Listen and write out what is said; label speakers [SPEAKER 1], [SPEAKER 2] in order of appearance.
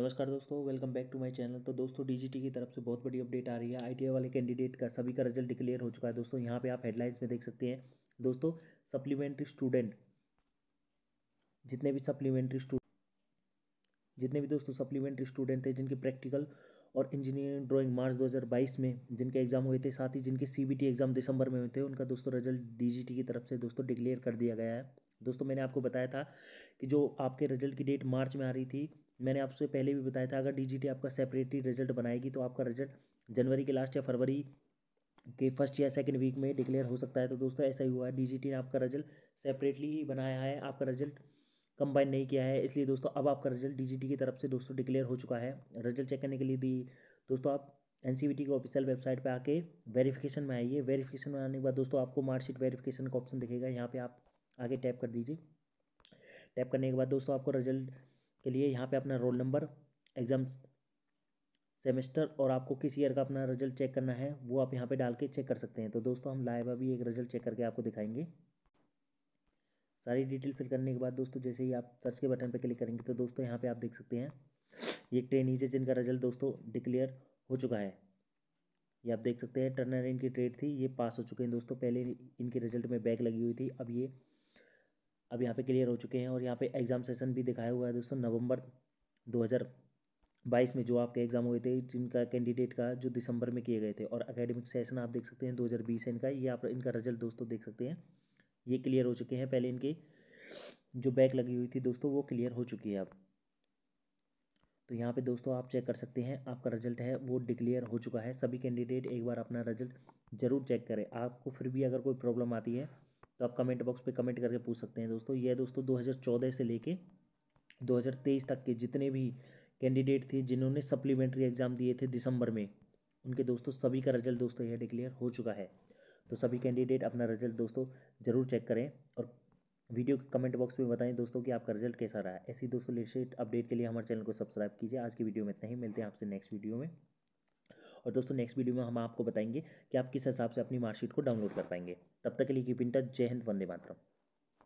[SPEAKER 1] नमस्कार दोस्तों welcome back to my channel तो दोस्तों डीजीटी की तरफ से बहुत बड़ी अपडेट आ रही है आईटीआई वाले कैंडिडेट का सभी का रिजल्ट डिक्लेयर हो चुका है दोस्तों यहाँ पे आप हेडलाइंस में देख सकते हैं दोस्तों सप्लीमेंट्री स्टूडेंट जितने भी सप्लीमेंट्री स्टूडेंट जितने भी दोस्तों सप्लीमेंट्री स्टूडेंट थे जिनके प्रैक्टिकल और इंजीनियरिंग ड्रॉइंग मार्च दो में जिनके एग्ज़ाम हुए थे साथ ही जिनके सी एग्ज़ाम दिसंबर में हुए थे उनका दोस्तों रिजल्ट डी की तरफ से दोस्तों डिक्लेयर कर दिया गया है दोस्तों मैंने आपको बताया था कि जो आपके रिजल्ट की डेट मार्च में आ रही थी मैंने आपसे पहले भी बताया था अगर डीजीटी आपका सेपरेटली रिजल्ट बनाएगी तो आपका रिजल्ट जनवरी के लास्ट या फरवरी के फर्स्ट या सेकंड वीक में डिक्लेयर हो सकता है तो दोस्तों ऐसा ही हुआ है डीजीटी ने आपका रिजल्ट सेपरेटली ही बनाया है आपका रिजल्ट कंबाइन नहीं किया है इसलिए दोस्तों अब आपका रिजल्ट डी की तरफ से दोस्तों डिक्लेयर हो चुका है रिजल्ट चेक करने के लिए दी दोस्तों आप एन सी e की ऑफिशियल वेबसाइट पर आके वेरीफिकेशन में आइए वेरीफिकेशन में आने के बाद दोस्तों आपको मार्कशीट वेरीफिकेशन का ऑप्शन दिखेगा यहाँ पर आप आगे टैप कर दीजिए टैप करने के बाद दोस्तों आपको रिजल्ट के लिए यहाँ पे अपना रोल नंबर एग्ज़ाम सेमेस्टर और आपको किस ईयर का अपना रिजल्ट चेक करना है वो आप यहाँ पे डाल के चेक कर सकते हैं तो दोस्तों हम लाइव अभी एक रिजल्ट चेक करके आपको दिखाएंगे सारी डिटेल फिल करने के बाद दोस्तों जैसे ही आप सर्च के बटन पर क्लिक करेंगे तो दोस्तों यहाँ पर आप देख सकते हैं ये ट्रेन ही जिनका रिजल्ट दोस्तों डिक्लेयर हो चुका है ये आप देख सकते हैं टर्नर इनकी ट्रेड थी ये पास हो चुके हैं दोस्तों पहले इनके रिजल्ट में बैक लगी हुई थी अब ये अब यहाँ पे क्लियर हो चुके हैं और यहाँ पे एग्ज़ाम सेशन भी दिखाया हुआ है दोस्तों नवंबर 2022 में जो आपके एग्ज़ाम हुए थे जिनका कैंडिडेट का जो दिसंबर में किए गए थे और अकेडमिक सेशन आप देख सकते हैं 2020 है इनका ये आप इनका रिजल्ट दोस्तों देख सकते हैं ये क्लियर हो चुके हैं पहले इनकी जो बैक लगी हुई थी दोस्तों वो क्लियर हो चुकी है अब तो यहाँ पे दोस्तों आप चेक कर सकते हैं आपका रिजल्ट है वो डिक्लेयर हो चुका है सभी कैंडिडेट एक बार अपना रिजल्ट ज़रूर चेक करें आपको फिर भी अगर कोई प्रॉब्लम आती है तो आप कमेंट बॉक्स पे कमेंट करके पूछ सकते हैं दोस्तों यह दोस्तों 2014 से लेके 2023 तक के जितने भी कैंडिडेट थे जिन्होंने सप्लीमेंट्री एग्ज़ाम दिए थे दिसंबर में उनके दोस्तों सभी का रिजल्ट दोस्तों यह डिक्लेयर हो चुका है तो सभी कैंडिडेट अपना रिजल्ट दोस्तों ज़रूर चेक करें और वीडियो के कमेंट बॉक्स में बताएं दोस्तों कि आपका रिजल्ट कैसा रहा है ऐसी दोस्तों लेटेस्ट अपडेट के लिए हमारे चैनल को सब्सक्राइब कीजिए आज की वीडियो में इतना ही मिलते हैं आपसे नेक्स्ट वीडियो में और दोस्तों नेक्स्ट वीडियो में हम आपको बताएंगे कि आप किस हिसाब से अपनी मार्कशीट को डाउनलोड कर पाएंगे तब तक के लिए कि इन जय हिंद वंदे मातरम